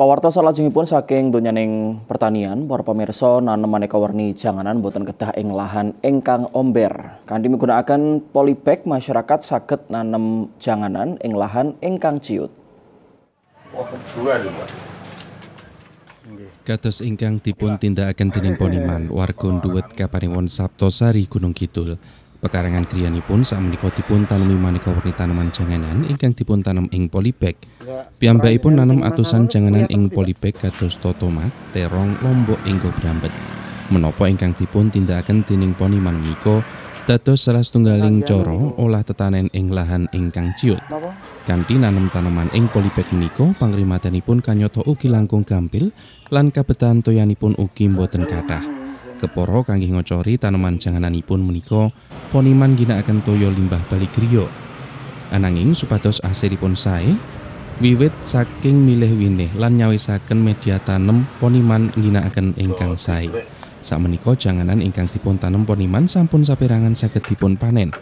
Pawarta salajengipun saking donyaning pertanian para pemirsa nan maneka warni janganan boten kedah ing lahan ingkang omber. Kanthi migunakaken polybag masyarakat saged nanem janganan ing lahan ingkang ciut. Kados ingkang dipun tindakaken dening Poniman warga Duwet Kapanewon Saptosari Gunung Kidul Pekarangan griyanipun sak dipun tanami maneka warni tanaman janganan ingkang dipun tanam ing polybag. Piyambakipun nanam atusan janganan ing polybag kados tomat, terong, lombok inggo brambet. Menopo ingkang dipun tindakan dening poniman Miko dados salah setunggaling coro olah tetanen ing lahan ingkang ciut. Kanti nanam tanaman ing polybag menika pangrimatanipun kanyoto ugi langkung gampil lan kabetan toyanipun ugi mboten kathah. Keporo kangge ngocori tanaman jangananipun menika poniman ginakaken toyo limbah balik griya. Ananging supados asiripun sae wiwit saking milih winih lan nyawisaken media tanem poniman ginakaken ingkang sae. Sakmenika janganan ingkang dipun tanem poniman sampun saperangan saged dipun panen.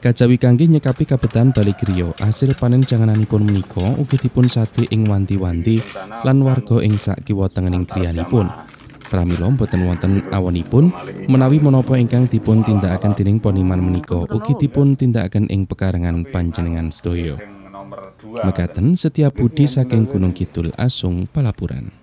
Kajawi kangge nyekapi kabetan balik griya, hasil panen jangananipun menika ugi dipun sade ing wanti-wanti lan warga ing sak kiwa tengening griyanipun. Pramila mboten wonten awonipun menawi menapa ingkang dipun tindakaken dening poniman menika ugi dipun tindakaken ing pekarangan panjenengan sedaya. Mekaten setiap budi saking Gunung Kidul Asung Palapuran.